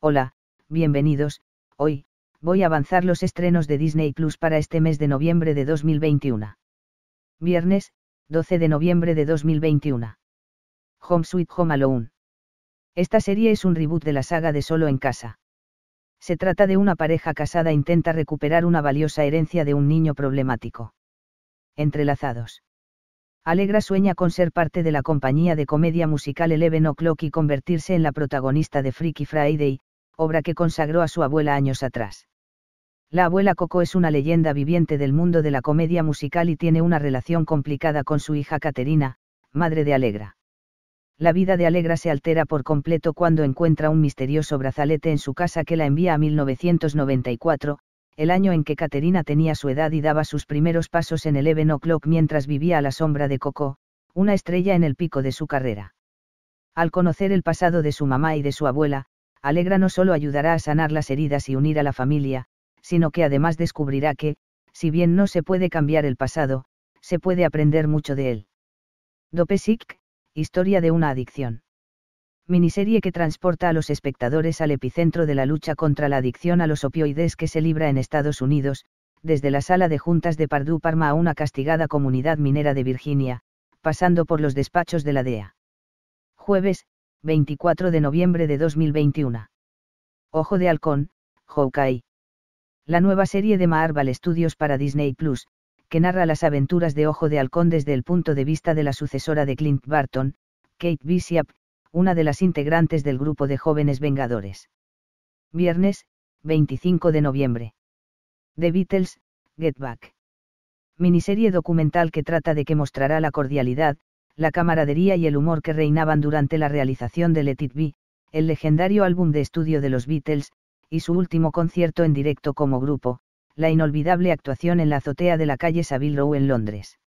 Hola, bienvenidos, hoy, voy a avanzar los estrenos de Disney Plus para este mes de noviembre de 2021. Viernes, 12 de noviembre de 2021. Home Sweet Home Alone. Esta serie es un reboot de la saga de Solo en Casa. Se trata de una pareja casada intenta recuperar una valiosa herencia de un niño problemático. Entrelazados. Alegra sueña con ser parte de la compañía de comedia musical Eleven O'Clock y convertirse en la protagonista de Freaky Friday, obra que consagró a su abuela años atrás. La abuela Coco es una leyenda viviente del mundo de la comedia musical y tiene una relación complicada con su hija Caterina, madre de Alegra. La vida de Alegra se altera por completo cuando encuentra un misterioso brazalete en su casa que la envía a 1994, el año en que Caterina tenía su edad y daba sus primeros pasos en el Even O'Clock mientras vivía a la sombra de Coco, una estrella en el pico de su carrera. Al conocer el pasado de su mamá y de su abuela, Alegra no solo ayudará a sanar las heridas y unir a la familia, sino que además descubrirá que, si bien no se puede cambiar el pasado, se puede aprender mucho de él. Dopesic, Historia de una adicción. Miniserie que transporta a los espectadores al epicentro de la lucha contra la adicción a los opioides que se libra en Estados Unidos, desde la sala de juntas de Pardú Parma a una castigada comunidad minera de Virginia, pasando por los despachos de la DEA. Jueves, 24 de noviembre de 2021. Ojo de Halcón, Hawkeye. La nueva serie de Marvel Studios para Disney Plus, que narra las aventuras de Ojo de Halcón desde el punto de vista de la sucesora de Clint Barton, Kate Bishop, una de las integrantes del grupo de jóvenes vengadores. Viernes, 25 de noviembre. The Beatles, Get Back. Miniserie documental que trata de que mostrará la cordialidad, la camaradería y el humor que reinaban durante la realización de Let It Be, el legendario álbum de estudio de los Beatles, y su último concierto en directo como grupo, la inolvidable actuación en la azotea de la calle Savile Row en Londres.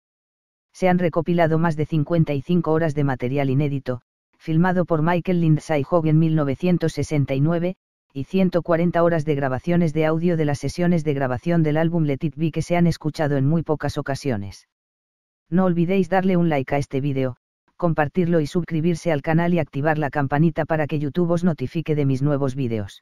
Se han recopilado más de 55 horas de material inédito, filmado por Michael Lindsay Hogg en 1969, y 140 horas de grabaciones de audio de las sesiones de grabación del álbum Let It Be que se han escuchado en muy pocas ocasiones. No olvidéis darle un like a este vídeo, compartirlo y suscribirse al canal y activar la campanita para que YouTube os notifique de mis nuevos vídeos.